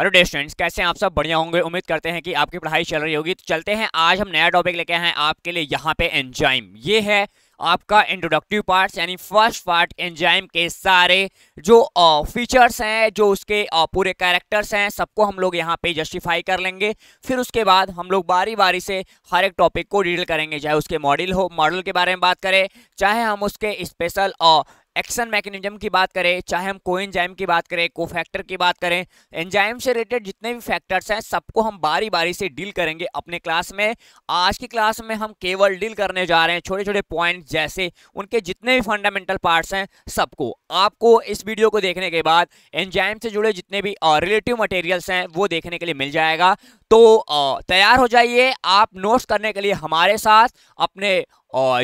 Hello students कैसे हैं आप सब बढ़िया होंगे उम्मीद करते हैं कि आपकी पढ़ाई चल रही होगी तो चलते हैं आज हम नया टॉपिक लेके आए आपके लिए यहाँ पे एंजाइम ये है आपका इंट्रोडक्टिव पार्ट यानी फर्स्ट पार्ट एंजाइम के सारे जो फीचर्स हैं जो उसके पूरे कैरेक्टर्स हैं सबको हम लोग यहाँ पे जस्टिफाई कर लेंगे फिर उसके बाद हम लोग बारी बारी से हर एक टॉपिक को डील करेंगे चाहे उसके मॉडल हो मॉडल के बारे में बात करें चाहे हम उसके स्पेशल एक्शन मैकेनिज्म की बात करें चाहे हम को की बात करें को फैक्टर की बात करें एंजाइम से रिलेटेड जितने भी फैक्टर्स हैं सबको हम बारी बारी से डील करेंगे अपने क्लास में आज की क्लास में हम केवल डील करने जा रहे हैं छोटे छोटे पॉइंट जैसे उनके जितने भी फंडामेंटल पार्ट्स हैं सबको आपको इस वीडियो को देखने के बाद एंजाइम से जुड़े जितने भी रिलेटिव मटेरियल्स हैं वो देखने के लिए मिल जाएगा तो तैयार हो जाइए आप नोट्स करने के लिए हमारे साथ अपने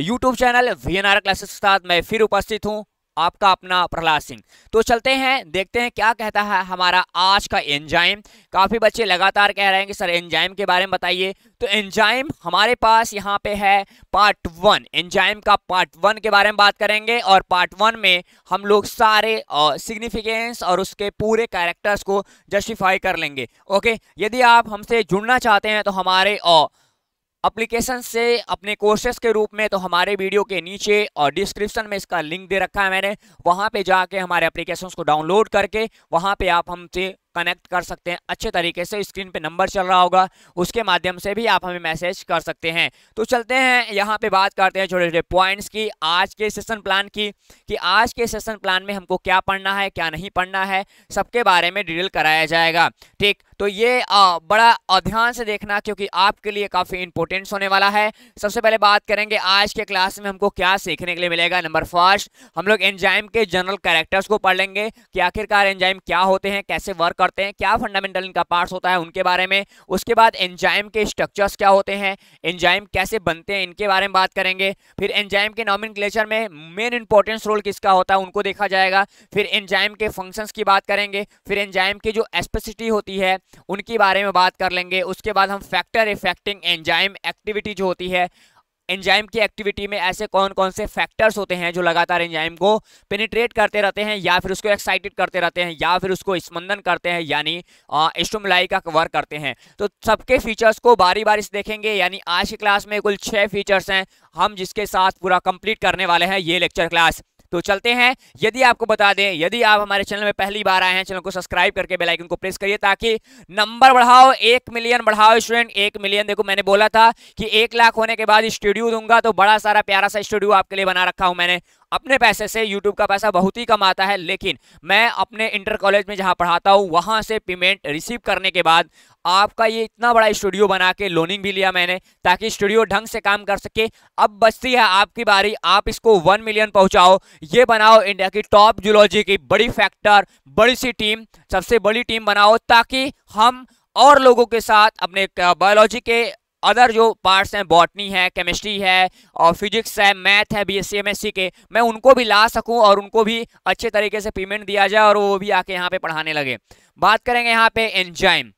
YouTube channel V N R classes के साथ मैं फिर उपस्थित हूँ आपका अपना प्रहलाद सिंह तो चलते हैं देखते हैं क्या कहता है हमारा आज का एंजाइम काफ़ी बच्चे लगातार कह रहे हैं कि सर एंजाइम के बारे में बताइए तो एंजाइम हमारे पास यहाँ पे है पार्ट वन एंजाइम का पार्ट वन के बारे में बात करेंगे और पार्ट वन में हम लोग सारे सिग्निफिकेंस और उसके पूरे कैरेक्टर्स को जस्टिफाई कर लेंगे ओके यदि आप हमसे जुड़ना चाहते हैं तो हमारे और अप्लीकेशन से अपने कोर्सेस के रूप में तो हमारे वीडियो के नीचे और डिस्क्रिप्शन में इसका लिंक दे रखा है मैंने वहाँ पे जाके हमारे अप्लीकेशन को डाउनलोड करके वहाँ पे आप हमसे कनेक्ट कर सकते हैं अच्छे तरीके से स्क्रीन पे नंबर चल रहा होगा उसके माध्यम से भी आप हमें मैसेज कर सकते हैं तो चलते हैं यहाँ पे बात करते हैं छोटे छोटे पॉइंट्स की आज के सेशन प्लान की कि आज के सेशन प्लान में हमको क्या पढ़ना है क्या नहीं पढ़ना है सबके बारे में डिटेल कराया जाएगा ठीक तो ये आ, बड़ा ध्यान से देखना क्योंकि आपके लिए काफ़ी इंपॉर्टेंट होने वाला है सबसे पहले बात करेंगे आज के क्लास में हमको क्या सीखने के लिए मिलेगा नंबर फर्स्ट हम लोग एंजाइम के जनरल कैरेक्टर्स को पढ़ लेंगे कि आखिरकार एंजाइम क्या होते हैं कैसे वर्क करते हैं क्या फंडामेंटल इनका पार्ट्स होता है उनके बारे में उसके बाद एंजाइम के स्ट्रक्चर्स क्या होते हैं एंजाइम कैसे बनते हैं इनके बारे में बात करेंगे फिर एंजाइम के नॉमिन में मेन इंपॉर्टेंस रोल किसका होता है उनको देखा जाएगा फिर एंजाइम के फंक्शंस की बात करेंगे फिर एंजाइम की जो एस्पेसिटी होती है उनके बारे में बात कर लेंगे उसके बाद हम फैक्टर इफेक्टिंग एंजाइम एक्टिविटी जो होती है एंजाइम की एक्टिविटी में ऐसे कौन कौन से फैक्टर्स होते हैं जो लगातार एंजाइम को पेनिट्रेट करते रहते हैं या फिर उसको एक्साइटेड करते रहते हैं या फिर उसको स्पंदन करते हैं यानी स्टोमलाई का वर्क करते हैं तो सबके फीचर्स को बारी बारी से देखेंगे यानी आज की क्लास में कुल छः फीचर्स हैं हम जिसके साथ पूरा कंप्लीट करने वाले हैं ये लेक्चर क्लास तो चलते हैं यदि आपको बता दें यदि आप हमारे चैनल में पहली बार आए हैं चैनल को सब्सक्राइब करके बेलाइकन को प्रेस करिए ताकि नंबर बढ़ाओ एक मिलियन बढ़ाओ स्टूडेंट एक मिलियन देखो मैंने बोला था कि एक लाख होने के बाद स्टूडियो दूंगा तो बड़ा सारा प्यारा सा स्टूडियो आपके लिए बना रखा हूं मैंने अपने पैसे से यूट्यूब का पैसा बहुत ही कम आता है लेकिन मैं अपने इंटर कॉलेज में जहां पढ़ाता हूं वहां से पेमेंट रिसीव करने के बाद आपका ये इतना बड़ा स्टूडियो बना के लोनिंग भी लिया मैंने ताकि स्टूडियो ढंग से काम कर सके अब बचती है आपकी बारी आप इसको वन मिलियन पहुंचाओ ये बनाओ इंडिया की टॉप जूलॉजी की बड़ी फैक्टर बड़ी सी टीम सबसे बड़ी टीम बनाओ ताकि हम और लोगों के साथ अपने बायोलॉजी के अदर जो पार्ट्स हैं बॉटनी है केमिस्ट्री है और फिजिक्स है मैथ है बी एस सी के मैं उनको भी ला सकूं और उनको भी अच्छे तरीके से पेमेंट दिया जाए और वो भी आके यहाँ पे पढ़ाने लगे बात करेंगे यहाँ पे एंजाइम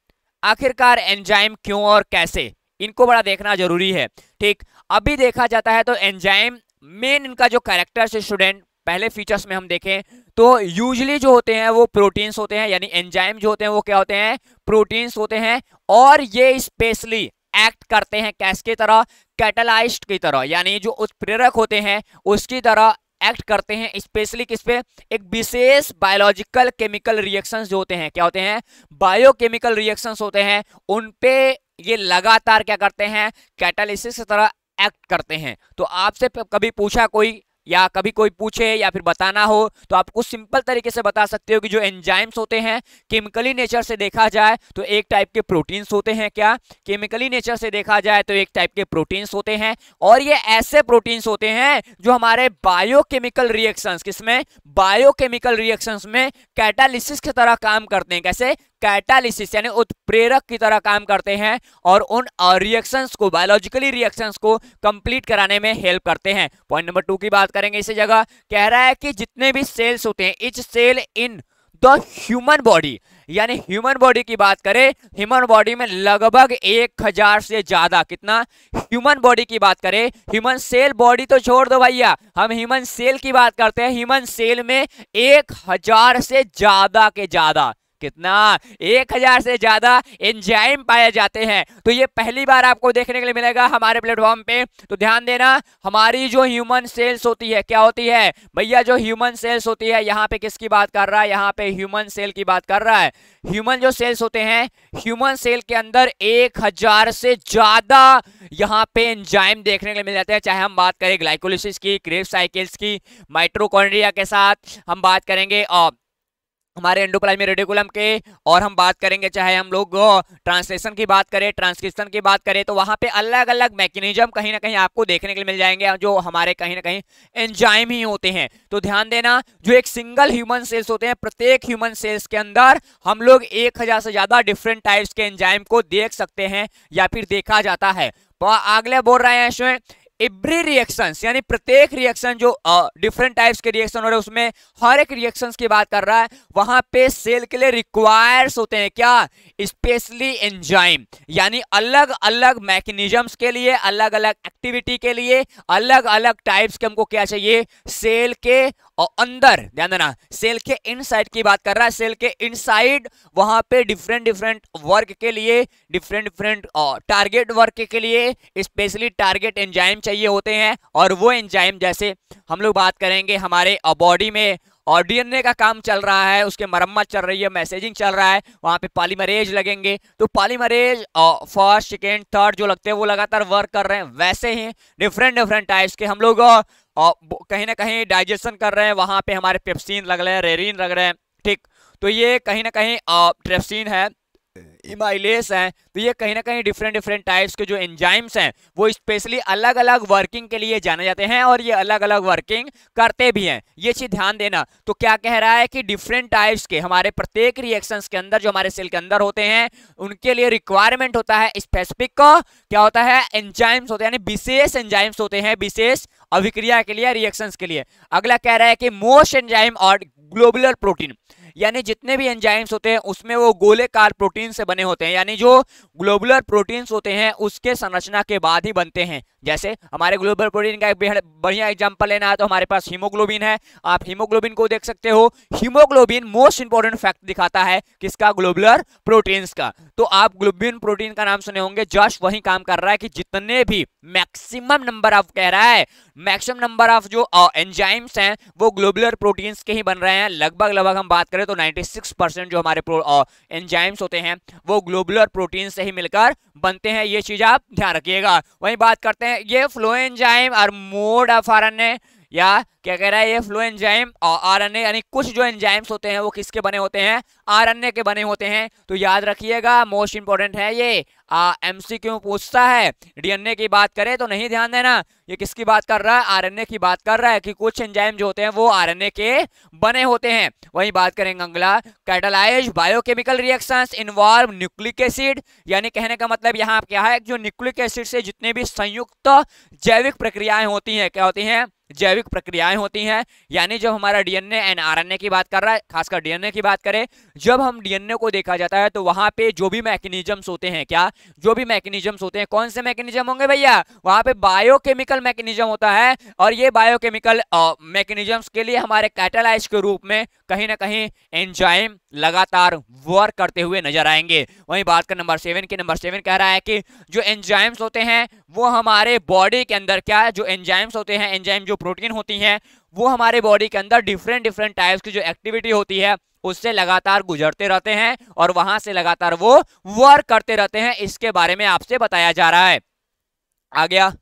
आखिरकार एंजाइम क्यों और कैसे इनको बड़ा देखना जरूरी है ठीक अभी देखा जाता है तो एंजाइम मेन इनका जो कैरेक्टर है स्टूडेंट पहले फीचर्स में हम देखें तो यूजली जो होते हैं वो प्रोटीन्स होते हैं यानी एंजाइम जो होते हैं वो क्या होते हैं प्रोटीन्स होते हैं और ये स्पेशली एक्ट करते हैं कैस की तरह कैटलाइज की तरह यानी जो उत्प्रेरक होते हैं उसकी तरह एक्ट करते हैं स्पेशली किस पे एक विशेष बायोलॉजिकल केमिकल रिएक्शंस जो होते हैं क्या होते हैं बायोकेमिकल रिएक्शंस होते हैं उन पे ये लगातार क्या करते हैं कैटालिसिस की तरह एक्ट करते हैं तो आपसे कभी पूछा कोई या कभी कोई पूछे या फिर बताना हो तो आप कुछ सिंपल तरीके से बता सकते हो कि जो एंजाइम्स होते हैं केमिकली नेचर से देखा जाए तो एक टाइप के प्रोटीन्स होते हैं क्या केमिकली नेचर से देखा जाए तो एक टाइप के प्रोटीन्स होते हैं और ये ऐसे प्रोटीन्स होते हैं जो हमारे बायोकेमिकल रिएक्शंस किसमें बायोकेमिकल रिएक्शंस में कैटालिसिस की तरह काम करते हैं कैसे कैटालिसिस यानी उत्प्रेरक की तरह काम करते हैं और उन रिएक्शंस को बायोलॉजिकली रिएक्शंस को कंप्लीट कराने में हेल्प करते हैं पॉइंट नंबर टू की बात करेंगे इसी जगह कह रहा है कि जितने भी सेल्स होते हैं each cell in the human body यानी ह्यूमन बॉडी की बात करें ह्यूमन बॉडी में लगभग एक हजार से ज्यादा कितना ह्यूमन बॉडी की बात करें ह्यूमन सेल बॉडी तो छोड़ दो भैया हम ह्यूमन सेल की बात करते हैं ह्यूमन सेल में एक हजार से ज्यादा के ज्यादा कितना एक हजार से ज्यादा एंजाइम पाए जाते हैं तो ये पहली बार आपको देखने के लिए मिलेगा हमारे प्लेटफॉर्म पे तो ध्यान देना हमारी जो ह्यूमन सेल्स होती है क्या होती है भैया जो ह्यूमन सेल्स होती है यहाँ पे किसकी बात कर रहा है यहाँ पे ह्यूमन सेल की बात कर रहा है ह्यूमन जो सेल्स होते हैं ह्यूमन सेल के अंदर एक हजार से ज्यादा यहाँ पे एंजाइम देखने के लिए मिल जाते हैं चाहे हम बात करें ग्लाइकोलिस की क्रेप साइकिल्स की माइट्रोकॉन्ड्रिया के साथ हम बात करेंगे और हमारे एंडोप्लाज्मिक रेडिकुलम के और हम बात करेंगे चाहे हम लोग ट्रांसलेशन की बात करें ट्रांसक्रिप्शन की बात करें तो वहाँ पे अलग अलग मैकेनिज्म कहीं ना कहीं आपको देखने के लिए मिल जाएंगे जो हमारे कहीं ना कहीं एंजाइम ही होते हैं तो ध्यान देना जो एक सिंगल ह्यूमन सेल्स होते हैं प्रत्येक ह्यूमन सेल्स के अंदर हम लोग एक हज़ार से ज़्यादा डिफरेंट टाइप्स के एंजाइम को देख सकते हैं या फिर देखा जाता है अगले बोल रहे हैं एवरी रिएक्शन यानी प्रत्येक रिएक्शन जो डिफरेंट टाइप्स के रिएक्शन हो रहे हैं उसमें हर एक रिएक्शन की बात कर रहा है वहां पे सेल के लिए रिक्वायर्स होते हैं क्या स्पेशली एंजाइम यानी अलग अलग मैकेनिजम्स के लिए अलग अलग एक्टिविटी के लिए अलग अलग टाइप्स के हमको क्या चाहिए सेल के और अंदर ध्यान देना सेल के इनसाइड की बात कर रहा है सेल के इनसाइड वहां पे डिफरेंट डिफरेंट वर्क के लिए डिफरेंट डिफरेंट टारगेट वर्क के लिए स्पेशली टारगेट एंजाइम चाहिए होते हैं और वो एंजाइम जैसे हम लोग बात करेंगे हमारे बॉडी में और डीएनए का काम चल रहा है उसके मरम्मत चल रही है मैसेजिंग चल रहा है वहाँ पे पालीमरेज लगेंगे तो पालीमरेज फर्स्ट सेकेंड थर्ड जो लगते हैं वो लगातार वर्क कर रहे हैं वैसे ही डिफरेंट डिफरेंट टाइप्स के हम लोग और कहीं ना कहीं डाइजेशन कर रहे हैं वहाँ पे हमारे पेप्सिन लग रहे हैं रेरिन लग रहे हैं ठीक तो ये कहीं ना कहीं ट्रेप्सिन है इमाइलेस हैं तो ये कहीं ना कहीं डिफरेंट डिफरेंट टाइप्स के जो एंजाइम्स हैं वो स्पेशली अलग अलग वर्किंग के लिए जाने जाते हैं और ये अलग अलग वर्किंग करते भी हैं ये चीज़ ध्यान देना तो क्या कह रहा है कि डिफरेंट टाइप्स के हमारे प्रत्येक रिएक्शंस के अंदर जो हमारे सेल के अंदर होते हैं उनके लिए रिक्वायरमेंट होता है स्पेसिफिक क्या होता है एंजाइम्स होते हैं यानी विशेष एंजाइम्स होते हैं विशेष अभिक्रिया के लिए रिएक्शंस के लिए अगला कह रहा है कि मोस्ट एंजाइम और ग्लोबुलर प्रोटीन यानी जितने भी एंजाइम्स होते हैं उसमें वो गोलेकार प्रोटीन से बने होते हैं यानी जो ग्लोबुलर प्रोटीन्स होते हैं उसके संरचना के बाद ही बनते हैं जैसे हमारे ग्लोबल प्रोटीन का एक बढ़िया एग्जाम्पल लेना है तो हमारे पास हीमोग्लोबिन है आप हीमोग्लोबिन को देख सकते हो हीमोग्लोबिन मोस्ट इंपॉर्टेंट फैक्ट दिखाता है किसका ग्लोबुलर प्रोटीन्स का तो आप ग्लोबिन प्रोटीन का नाम सुने होंगे जस्ट वही काम कर रहा है कि जितने भी मैक्सिमम नंबर ऑफ कह रहा है मैक्सिमम नंबर ऑफ जो एंजाइम्स हैं वो ग्लोबुलर प्रोटीन्स के ही बन रहे हैं लगभग लगभग हम बात करें करें तो 96 परसेंट जो हमारे एंजाइम्स होते हैं वो ग्लोबुलर प्रोटीन से ही मिलकर बनते हैं ये चीज़ आप ध्यान रखिएगा वहीं बात करते हैं ये फ्लो एंजाइम और मोड ऑफ आर या क्या कह रहा है ये फ्लो एंजाइम और आरएनए यानी कुछ जो एंजाइम्स होते हैं वो किसके बने होते हैं आरएनए के बने होते हैं तो याद रखिएगा मोस्ट इंपॉर्टेंट है ये एमसीक्यू पूछता है डीएनए की बात करें तो नहीं ध्यान देना ये किसकी बात कर रहा है आरएनए की बात कर रहा है कि कुछ एंजाइम जो होते हैं वो आर के बने होते हैं वही बात करेंगे अंगला catalyse biochemical reaction involve nucleic acid यानी कहने का मतलब यहाँ क्या है जो न्यूक्लिक एसिड से जितने भी संयुक्त जैविक प्रक्रियाएं होती है क्या होती हैं जैविक प्रक्रियाएं होती हैं यानी जब हमारा डीएनए एंड आरएनए की बात कर रहा है खासकर डीएनए की बात करें जब हम डीएनए को देखा जाता है तो वहां पे जो भी मैकेनिज्म्स होते हैं क्या जो भी मैकेनिज्म्स होते हैं कौन से मैकेनिज्म होंगे भैया वहां पे बायोकेमिकल मैकेनिज्म होता है और ये बायोकेमिकल मैकेनिज्म्स के लिए हमारे कैटेलाइज के रूप में कहीं ना कहीं एंजाइम लगातार वर्क करते हुए नजर आएंगे वहीं बात कर नंबर सेवन की नंबर सेवन कह रहा है कि जो एंजाइम्स होते हैं वो हमारे बॉडी के अंदर क्या जो एंजाइम्स होते हैं एंजाइम जो प्रोटीन होती हैं वो हमारे बॉडी के अंदर डिफरेंट डिफरेंट टाइप्स की जो एक्टिविटी होती है उससे लगातार गुजरते रहते हैं और वहां से लगातार वो वर्क करते रहते हैं इसके बारे में आपसे बताया जा रहा है आ गया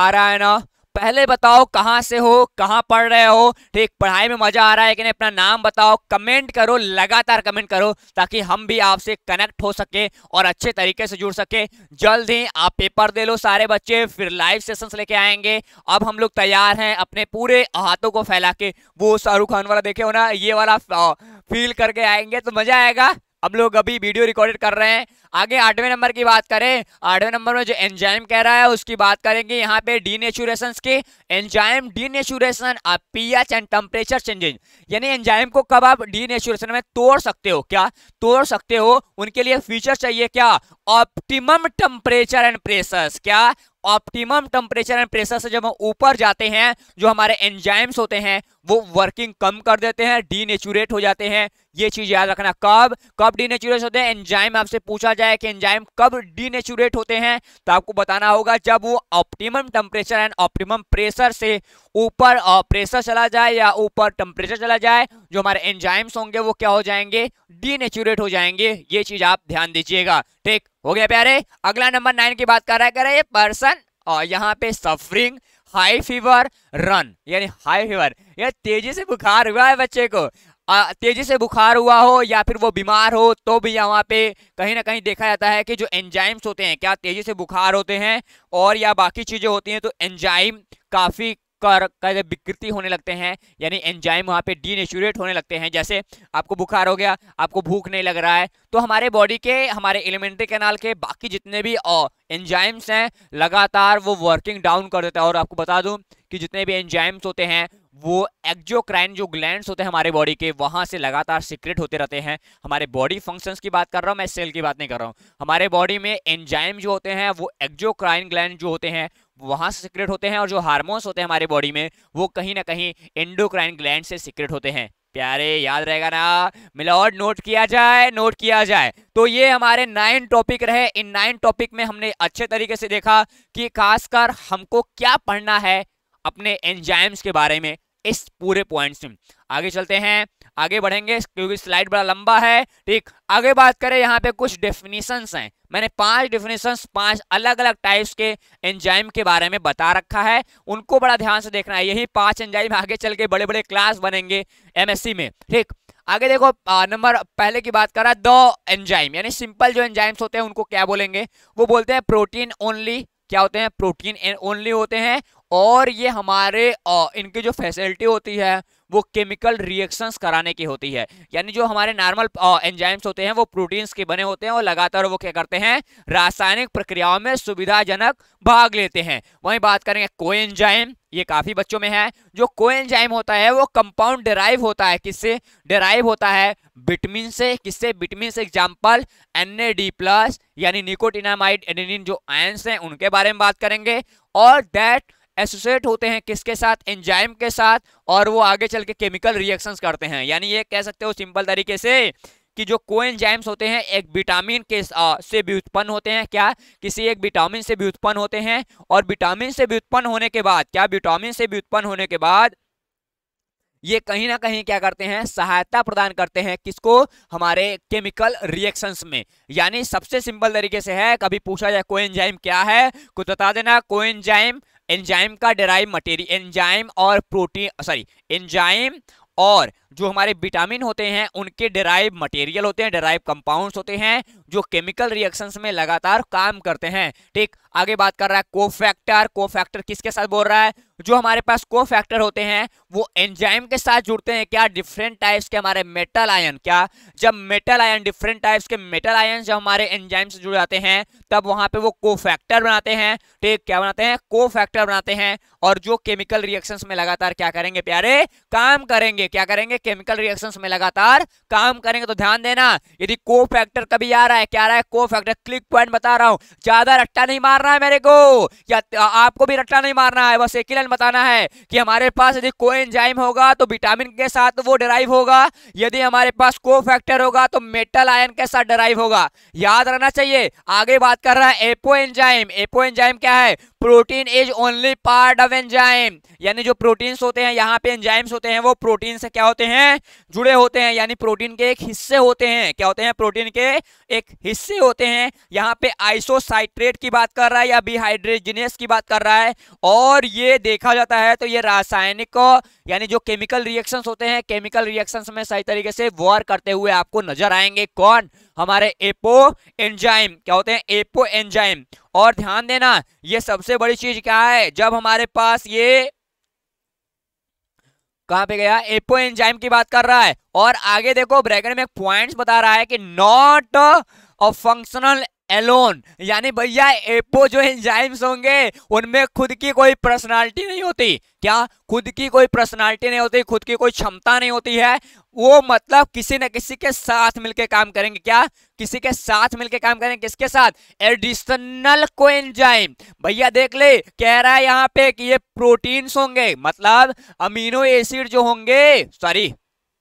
आ रहा है ना पहले बताओ कहाँ से हो कहाँ पढ़ रहे हो ठीक पढ़ाई में मजा आ रहा है कि नहीं अपना नाम बताओ कमेंट करो लगातार कमेंट करो ताकि हम भी आपसे कनेक्ट हो सके और अच्छे तरीके से जुड़ सके जल्द ही आप पेपर दे लो सारे बच्चे फिर लाइव सेशंस लेके आएंगे अब हम लोग तैयार हैं अपने पूरे हाथों को फैला के वो शाहरुख खान वाला देखे हो ना ये वाला फील करके आएंगे तो मजा आएगा अब लोग अभी वीडियो रिकॉर्डेड कर रहे हैं आगे आठवें नंबर की बात करें आठवें नंबर में जो एंजाइम कह रहा है उसकी बात करेंगे यहाँ पे डी नेचुरेशन के एंजाइम डी नेचुरेशन आप पीएच एंड टेम्परेचर चेंजेज यानी एंजाइम को कब आप डी नेचुरेशन में तोड़ सकते हो क्या तोड़ सकते हो उनके लिए फीचर चाहिए क्या ऑप्टिमम टेम्परेचर एंड प्रेशर क्या ऑप्टिमम टेम्परेचर एंड प्रेशर से जब हम ऊपर जाते हैं जो हमारे एंजाइम्स होते हैं वो वर्किंग कम कर देते हैं डी हो जाते हैं ये चीज याद रखना कब कब डीनेचुरेट होते हैं एंजाइम आपसे पूछा जाए कि एंजाइम कब डीनेचुरेट होते हैं तो आपको बताना होगा जब वो optimum temperature and optimum pressure से ऊपर प्रेशर चला जाए या ऊपर टेम्परेचर चला जाए जो हमारे एंजाइम्स होंगे वो क्या हो जाएंगे डीनेचुरेट हो जाएंगे ये चीज आप ध्यान दीजिएगा ठीक हो गया प्यारे अगला नंबर नाइन की बात कर रहा है कह रहे पर्सन और यहाँ पे सफरिंग हाई फीवर रन यानी हाई फीवर यह तेजी से बुखार हुआ है बच्चे को तेज़ी से बुखार हुआ हो या फिर वो बीमार हो तो भी यहाँ पे कहीं ना कहीं देखा जाता है कि जो एंजाइम्स होते हैं क्या तेज़ी से बुखार होते हैं और या बाकी चीज़ें होती हैं तो एंजाइम काफ़ी कर कहते विकृति होने लगते हैं यानी एंजाइम वहाँ पे डीनेचुरेट होने लगते हैं जैसे आपको बुखार हो गया आपको भूख नहीं लग रहा है तो हमारे बॉडी के हमारे एलिमेंट्री कैनाल के बाकी जितने भी एंजाइम्स हैं लगातार वो वर्किंग डाउन कर देता है और आपको बता दूँ कि जितने भी एंजाइम्स होते हैं वो एक्जोक्राइन जो ग्लैंड होते हैं हमारे बॉडी के वहां से लगातार सीक्रेट होते रहते हैं हमारे बॉडी फंक्शंस की बात कर रहा हूँ मैं सेल की बात नहीं कर रहा हूँ हमारे बॉडी में एंजाइम जो होते हैं वो एक्जोक्राइन ग्लैंड जो होते हैं वहां से सीक्रेट होते हैं और जो हार्मोन्स होते हैं हमारे बॉडी में वो कहीं ना कहीं एंडोक्राइन ग्लैंड से सीक्रेट होते हैं प्यारे याद रहेगा ना और नोट किया जाए नोट किया जाए तो ये हमारे नाइन टॉपिक रहे इन नाइन टॉपिक में हमने अच्छे तरीके से देखा कि खासकर हमको क्या पढ़ना है अपने एंजाइम्स के बारे में इस पूरे पॉइंट से आगे चलते हैं आगे बढ़ेंगे क्योंकि स्लाइड बड़ा लंबा है ठीक आगे बात करें यहाँ पे कुछ डेफिनेशंस हैं मैंने पांच डेफिनेशंस पांच अलग अलग टाइप्स के एंजाइम के बारे में बता रखा है उनको बड़ा ध्यान से देखना है यही पांच एंजाइम आगे चल के बड़े बड़े क्लास बनेंगे एम में ठीक आगे देखो नंबर पहले की बात करा द एंजाइम यानी सिंपल जो एंजाइम्स होते हैं उनको क्या बोलेंगे वो बोलते हैं प्रोटीन ओनली क्या होते हैं प्रोटीन ओनली होते हैं और ये हमारे इनकी जो फैसिलिटी होती है वो केमिकल रिएक्शंस कराने की होती है यानी जो हमारे नॉर्मल एंजाइम्स होते हैं वो प्रोटीन्स के बने होते हैं और लगातार वो क्या करते हैं रासायनिक प्रक्रियाओं में सुविधाजनक भाग लेते हैं वहीं बात करेंगे एंजाइम ये काफी बच्चों में है जो कोएंजाइम होता है वो कंपाउंड डेराइव होता है किससे डेराइव होता है बिटमिन से किससे बिटमिन से एग्जाम्पल एन प्लस यानी निकोटिनामाइड एडिन जो आयंस हैं उनके बारे में बात करेंगे और दैट एसोसिएट होते हैं किसके साथ एंजाइम के साथ और वो आगे चल के केमिकल रिएक्शंस करते हैं यानी ये कह सकते हो सिंपल तरीके से कि जो कोएंजाइम्स होते हैं एक विटामिन के आ, से भी उत्पन्न होते हैं क्या किसी एक विटामिन से भी उत्पन्न होते हैं और विटामिन से भी उत्पन्न होने के बाद क्या विटामिन से भी उत्पन्न होने के बाद ये कहीं ना कहीं क्या करते हैं सहायता प्रदान करते हैं किसको हमारे केमिकल रिएक्शंस में यानी सबसे सिंपल तरीके से है कभी पूछा जाए कोएंजाइम क्या है कुछ बता देना कोएंजाइम एंजाइम का डेराइव मटेरियल एंजाइम और प्रोटीन सॉरी एंजाइम और जो हमारे विटामिन होते हैं उनके डेराइव मटेरियल होते हैं डेराइव कंपाउंड्स होते हैं जो केमिकल रिएक्शंस में लगातार काम करते हैं ठीक आगे बात कर रहा है कोफैक्टर कोफैक्टर किसके साथ बोल रहा है जो हमारे पास कोफैक्टर होते हैं वो एंजाइम के साथ जुड़ते हैं क्या डिफरेंट टाइप्स के हमारे मेटल आयन क्या जब मेटल आयन डिफरेंट टाइप्स के मेटल आयन जब हमारे एंजाइम से जुड़ जाते हैं तब वहां पे वो कोफैक्टर बनाते हैं ठीक क्या बनाते हैं कोफैक्टर बनाते हैं और जो केमिकल रिएक्शंस में लगातार क्या करेंगे प्यारे काम करेंगे क्या करेंगे केमिकल रिएक्शंस में लगातार काम करेंगे तो ध्यान देना यदि को फैक्टर कभी आ रहा है क्या रहा है को फैक्टर क्लिक पॉइंट बता रहा हूं ज्यादा रट्टा नहीं मारना है मेरे को या आपको भी रट्टा नहीं मारना है बस एक बताना है कि हमारे पास यदि को एंजाइम होगा तो विटामिन के साथ वो डराइव होगा यदि हमारे पास को फैक्टर होगा तो मेटल आयन के साथ डराइव होगा याद रहना चाहिए आगे बात कर रहा है एपो एंजाइम एपो एंजाइम क्या है protein is only part of enzyme यानी जो प्रोटीन्स होते हैं यहाँ पे एंजाइम्स होते हैं वो प्रोटीन से क्या होते हैं हैं जुड़े होते हैं यानी प्रोटीन के एक हिस्से होते हैं क्या होते हैं प्रोटीन के एक हिस्से होते हैं यहाँ पे आइसोसाइट्रेट की बात कर रहा है या बिहाइड्रेजिनियस की बात कर रहा है और ये देखा जाता है तो ये रासायनिक यानी जो केमिकल रिएक्शंस होते हैं केमिकल रिएक्शंस में सही तरीके से वॉर करते हुए आपको नजर आएंगे कौन हमारे एपो एंजाइम क्या होते हैं एपो एंजाइम और ध्यान देना ये सबसे बड़ी चीज क्या है जब हमारे पास ये कहां पे गया एपो एंजाइम की बात कर रहा है और आगे देखो ब्रैकेट में पॉइंट्स बता रहा है कि नॉट अ फंक्शनल एलोन यानी भैया एपो जो एंजाइम्स होंगे उनमें खुद की कोई पर्सनालिटी नहीं होती क्या खुद की कोई पर्सनालिटी नहीं होती खुद की कोई क्षमता नहीं होती है वो मतलब किसी न किसी के साथ मिलके काम करेंगे क्या किसी के साथ मिलके काम करेंगे किसके साथ एडिशनल एंजाइम भैया देख ले कह रहा है यहाँ पे कि ये प्रोटीन्स होंगे मतलब अमीनो एसिड जो होंगे सॉरी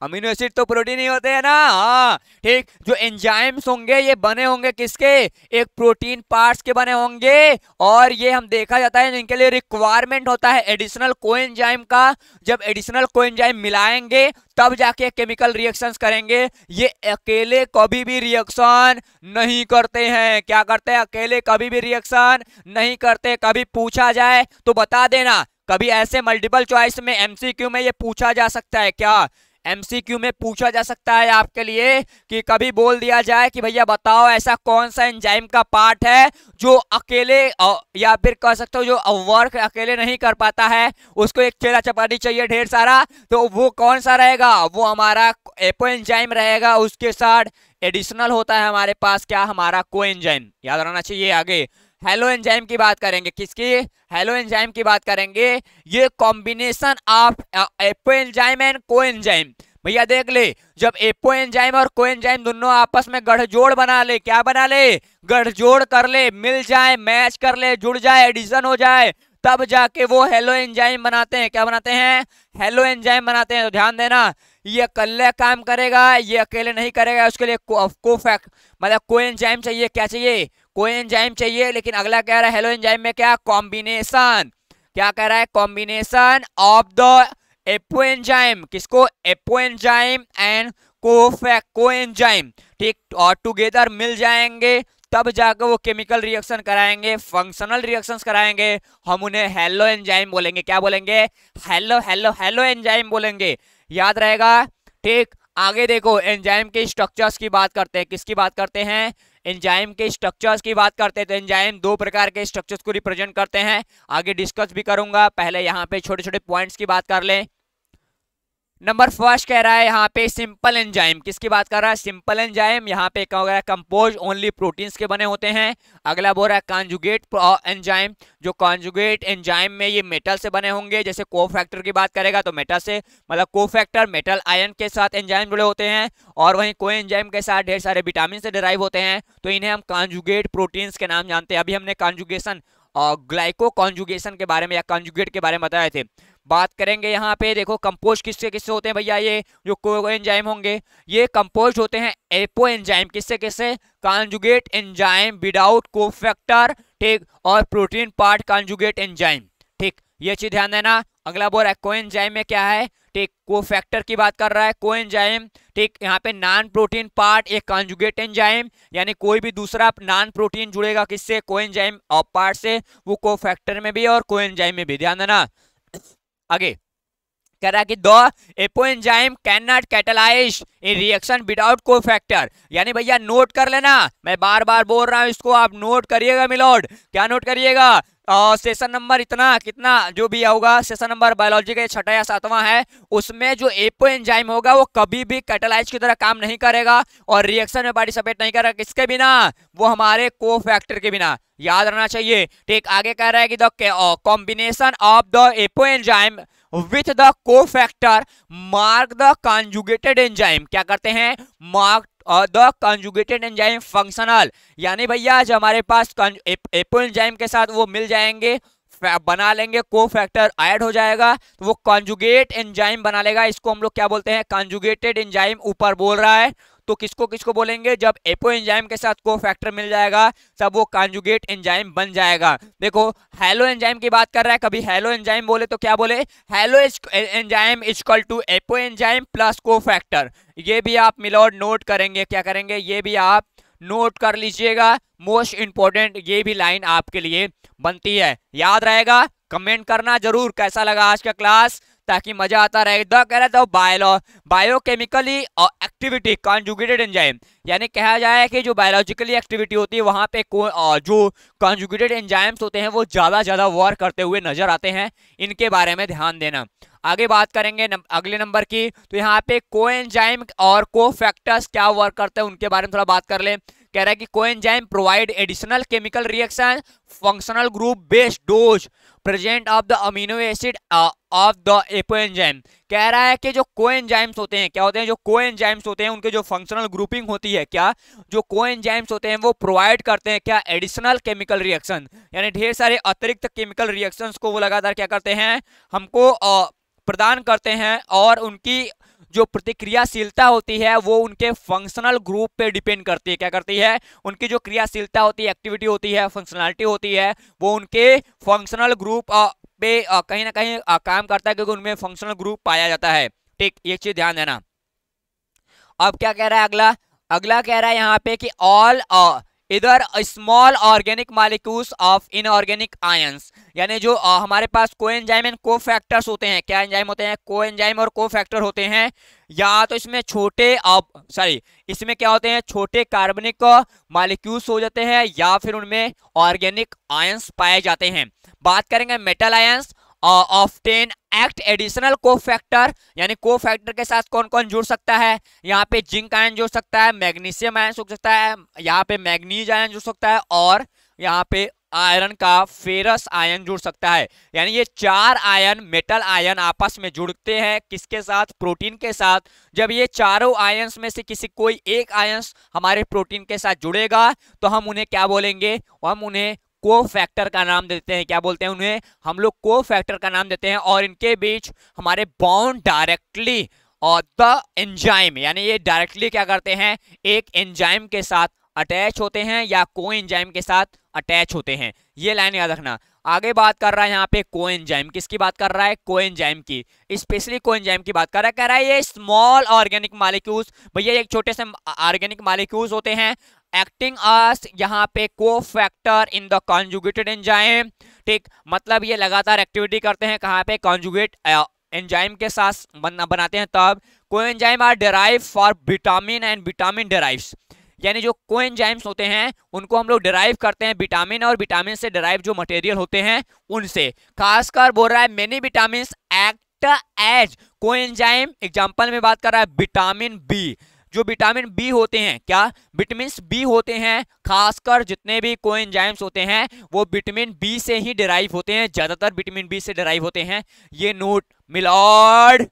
अमीनो एसिड तो प्रोटीन ही होते हैं ना हाँ ठीक जो एंजाइम्स होंगे ये बने होंगे किसके एक प्रोटीन पार्ट्स के बने होंगे और ये हम देखा जाता है जिनके लिए रिक्वायरमेंट होता है एडिशनल कोएंजाइम का जब एडिशनल कोएंजाइम मिलाएंगे तब जाके केमिकल रिएक्शंस करेंगे ये अकेले कभी भी रिएक्शन नहीं करते हैं क्या करते हैं अकेले कभी भी रिएक्शन नहीं करते कभी पूछा जाए तो बता देना कभी ऐसे मल्टीपल चॉइस में एमसीक्यू में ये पूछा जा सकता है क्या एमसीक्यू में पूछा जा सकता है आपके लिए कि कभी बोल दिया जाए कि भैया बताओ ऐसा कौन सा एंजाइम का पार्ट है जो अकेले या फिर कह सकते हो जो वर्क अकेले नहीं कर पाता है उसको एक चेरा चपाटी चाहिए ढेर सारा तो वो कौन सा रहेगा वो हमारा एपो एंजाइम रहेगा उसके साथ एडिशनल होता है हमारे पास क्या हमारा को एंजाइम याद रहना चाहिए आगे हेलो एंजाइम की बात करेंगे किसकी हेलो एंजाइम की बात करेंगे ये combination of apoenzyme and coenzyme भैया देख ले जब एपो एंजाइम और को एंजाइम दोनों आपस में गठजोड़ बना ले क्या बना ले गठजोड़ कर ले मिल जाए मैच कर ले जुड़ जाए एडिशन हो जाए तब जाके वो हेलो एंजाइम बनाते हैं क्या बनाते हैं हेलो एंजाइम बनाते हैं तो ध्यान देना ये अकेले काम करेगा ये अकेले नहीं करेगा उसके लिए को, को फैक्ट मतलब को एंजाइम चाहिए क्या चाहिए कोई एंजाइम चाहिए लेकिन अगला कह रहा है हेलो एंजाइम में क्या कॉम्बिनेशन क्या कह रहा है combination of the apoenzyme किसको apoenzyme and cofactor coenzyme ठीक और टुगेदर मिल जाएंगे तब जाकर वो केमिकल रिएक्शन कराएंगे फंक्शनल रिएक्शंस कराएंगे हम उन्हें हेलो एंजाइम बोलेंगे क्या बोलेंगे हेलो हेलो हेलो एंजाइम बोलेंगे याद रहेगा ठीक आगे देखो एंजाइम के स्ट्रक्चर्स की बात करते हैं किसकी बात करते हैं एंजाइम के स्ट्रक्चर्स की बात करते हैं तो एंजाइम दो प्रकार के स्ट्रक्चर्स को रिप्रेजेंट करते हैं आगे डिस्कस भी करूंगा पहले यहाँ पे छोटे छोटे पॉइंट्स की बात कर लें नंबर फर्स्ट कह रहा है यहाँ पे सिंपल एंजाइम किसकी बात कर रहा है सिंपल एंजाइम यहाँ पे कह रहा है कंपोज ओनली प्रोटीन्स के बने होते हैं अगला बोल रहा है कॉन्जुगेट एंजाइम जो कॉन्जुगेट एंजाइम में ये मेटल से बने होंगे जैसे को फैक्टर की बात करेगा तो मेटल से मतलब को फैक्टर मेटल आयन के साथ एंजाइम जुड़े होते हैं और वहीं को एंजाइम के साथ ढेर सारे विटामिन से डिराइव होते हैं तो इन्हें हम कॉन्जुगेट प्रोटीन्स के नाम जानते हैं अभी हमने कॉन्जुगेशन और ग्लाइको कॉन्जुगेशन के बारे में या कॉन्जुगेट के बारे में बताए थे बात करेंगे यहाँ पे देखो कंपोज किससे किससे होते हैं भैया ये जो कोको एंजाइम होंगे ये कंपोज होते हैं एपो एंजाइम किससे किससे conjugate enzyme without cofactor ठीक और प्रोटीन पार्ट कॉन्जुगेट एंजाइम ठीक ये चीज ध्यान देना अगला बोल रहा है कोएंजाइम में क्या है ठीक को फैक्टर की बात कर रहा है कोएंजाइम ठीक यहाँ पे नॉन प्रोटीन पार्ट एक कॉन्जुगेट एंजाइम यानी कोई भी दूसरा नॉन प्रोटीन जुड़ेगा किससे कोएंजाइम एंजाइम पार्ट से वो को फैक्टर में भी और कोएंजाइम में भी ध्यान देना Aquí. कह रहा है कि the apoenzyme cannot catalyse in reaction without cofactor यानी भैया नोट कर लेना मैं बार बार बोल रहा हूँ इसको आप नोट करिएगा मिलोड क्या नोट करिएगा सेशन नंबर इतना कितना जो भी होगा सेशन नंबर बायोलॉजी का छठा या सातवां है उसमें जो एपो एंजाइम होगा वो कभी भी कैटलाइज की तरह काम नहीं करेगा और रिएक्शन में पार्टिसिपेट नहीं करेगा किसके बिना वो हमारे को फैक्टर के बिना याद रहना चाहिए ठीक आगे कह रहा है कि the combination of the apoenzyme with the cofactor mark the conjugated enzyme क्या करते हैं mark the conjugated enzyme functional यानी भैया जो हमारे पास एप, एंजाइम के साथ वो मिल जाएंगे बना लेंगे को फैक्टर ऐड हो जाएगा तो वो कॉन्जुगेट एंजाइम बना लेगा इसको हम लोग क्या बोलते हैं कॉन्जुगेटेड एंजाइम ऊपर बोल रहा है तो किसको किसको बोलेंगे जब एपो एंजाइम के साथ को फैक्टर मिल जाएगा तब वो कांजुगेट एंजाइम बन जाएगा देखो हेलो एंजाइम की बात कर रहा है कभी हेलो एंजाइम बोले तो क्या बोले holoenzyme is equal to apoenzyme plus cofactor ये भी आप मिलॉर्ड नोट करेंगे क्या करेंगे ये भी आप नोट कर लीजिएगा मोस्ट इंपॉर्टेंट ये भी लाइन आपके लिए बनती है याद रहेगा कमेंट करना जरूर कैसा लगा आज का क्लास ताकि मजा आता रहे द कह रहा था bio biochemically activity conjugated enzyme यानी कहा जाए कि जो बायोलॉजिकली एक्टिविटी होती है वहाँ पे जो कॉन्जुगेटेड एंजाइम्स होते हैं वो ज़्यादा ज़्यादा वॉर करते हुए नजर आते हैं इनके बारे में ध्यान देना आगे बात करेंगे नम, अगले नंबर की तो यहाँ पे को एंजाइम और को फैक्टर्स क्या वर्क करते हैं उनके बारे में थोड़ा बात कर लें कह रहा है कि coenzyme provide additional chemical reaction functional group based those present of the amino acid of the apoenzyme कह रहा है कि जो कोएंजाइम्स होते हैं क्या होते हैं जो कोएंजाइम्स होते हैं उनके जो फंक्शनल ग्रुपिंग होती है क्या जो कोएंजाइम्स होते हैं वो प्रोवाइड करते हैं क्या एडिशनल केमिकल रिएक्शन यानी ढेर सारे अतिरिक्त केमिकल रिएक्शंस को वो लगातार क्या करते हैं हमको uh, प्रदान करते हैं और उनकी जो प्रतिक्रियाशीलता होती है वो उनके फंक्शनल ग्रुप पे डिपेंड करती है क्या करती है उनकी जो क्रियाशीलता होती है एक्टिविटी होती है फंक्शनलिटी होती है वो उनके फंक्शनल ग्रुप पे कहीं ना कहीं काम करता है क्योंकि उनमें फंक्शनल ग्रुप पाया जाता है ठीक ये चीज ध्यान देना अब क्या कह रहा है अगला अगला कह रहा है यहाँ पे कि all either small organic molecules of inorganic ions यानी जो हमारे पास को एंजाइम एंड को फैक्टर्स होते हैं क्या एंजाइम होते हैं को एंजाइम और को फैक्टर होते हैं या तो इसमें छोटे सॉरी इसमें क्या होते हैं छोटे कार्बनिक मालिक्यूल्स हो जाते हैं या फिर उनमें ऑर्गेनिक आयंस पाए जाते हैं बात करेंगे metal ions often act additional cofactor यानी को फैक्टर के साथ कौन कौन जुड़ सकता है यहाँ पे जिंक आयन जुड़ सकता है मैग्नीशियम आयन जुड़ सकता है यहाँ पे मैग्नीज आयन जुड़ सकता है और यहाँ पे आयरन का फेरस आयन जुड़ सकता है यानी ये चार आयन मेटल आयन आपस में जुड़ते हैं किसके साथ प्रोटीन के साथ जब ये चारों आयन्स में से किसी कोई एक आयन्स हमारे प्रोटीन के साथ जुड़ेगा तो हम उन्हें क्या बोलेंगे हम उन्हें को फैक्टर का नाम देते हैं क्या बोलते हैं उन्हें हम लोग को फैक्टर का नाम देते हैं और इनके बीच हमारे बॉन्ड डायरेक्टली और द एंजाइम यानी ये डायरेक्टली क्या करते हैं एक एंजाइम के साथ अटैच होते हैं या को एंजाइम के साथ अटैच होते हैं ये लाइन याद रखना आगे बात कर रहा है यहाँ पे को एंजाइम किसकी बात कर रहा है को एंजाइम की स्पेशली को एंजाइम की बात कर रहा है कह रहा है ये स्मॉल ऑर्गेनिक मालिक्यूल्स भैया एक छोटे से ऑर्गेनिक मालिक्यूल्स होते हैं एक्टिंग आस यहाँ पे cofactor in the conjugated enzyme ठीक मतलब ये लगातार एक्टिविटी करते हैं कहाँ पे कॉन्जुगेट एंजाइम के साथ बन, बनाते हैं तब coenzyme are derive for vitamin and vitamin derives यानी जो को एंजाइम्स होते हैं उनको हम लोग डेराइव करते हैं विटामिन और विटामिन से डेराइव जो मटेरियल होते हैं उनसे खासकर बोल रहा है many vitamin act as coenzyme example में बात कर रहा है विटामिन बी जो विटामिन बी होते हैं क्या विटामिन बी होते हैं खासकर जितने भी कोएंजाइम्स होते हैं वो विटामिन बी से ही डिराइव होते हैं ज़्यादातर विटामिन बी से डिराइव होते हैं ये नोट मिलॉर्ड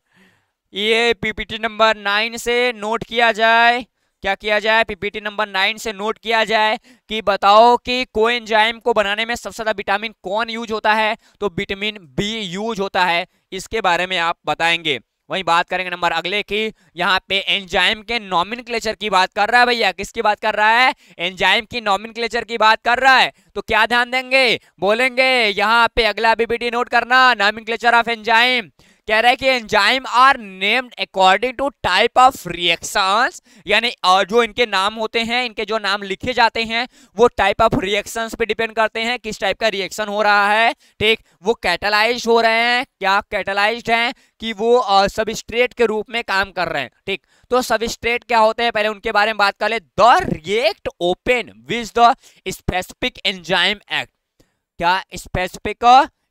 ये पीपीटी नंबर नाइन से नोट किया जाए क्या किया जाए पीपीटी नंबर नाइन से नोट किया जाए कि बताओ कि कोएंजाइम को बनाने में सबसे ज़्यादा विटामिन कौन यूज होता है तो विटामिन बी यूज होता है इसके बारे में आप बताएंगे वहीं बात करेंगे नंबर अगले की यहाँ पे एंजाइम के नॉमिन की बात कर रहा है भैया किसकी बात कर रहा है एंजाइम की नॉमिन की बात कर रहा है तो क्या ध्यान देंगे बोलेंगे यहाँ पे अगला बीबीटी नोट करना नॉमिन ऑफ एंजाइम कह रहा है कि enzyme are named according to type of reactions यानी जो इनके नाम होते हैं इनके जो नाम लिखे जाते हैं वो टाइप ऑफ रिएक्शंस पे डिपेंड करते हैं किस टाइप का रिएक्शन हो रहा है ठीक वो कैटलाइज हो रहे हैं क्या कैटलाइज हैं कि वो सबस्ट्रेट के रूप में काम कर रहे हैं ठीक तो सबस्ट्रेट क्या होते हैं पहले उनके बारे में बात कर ले the react upon which the specific enzyme act क्या स्पेसिफिक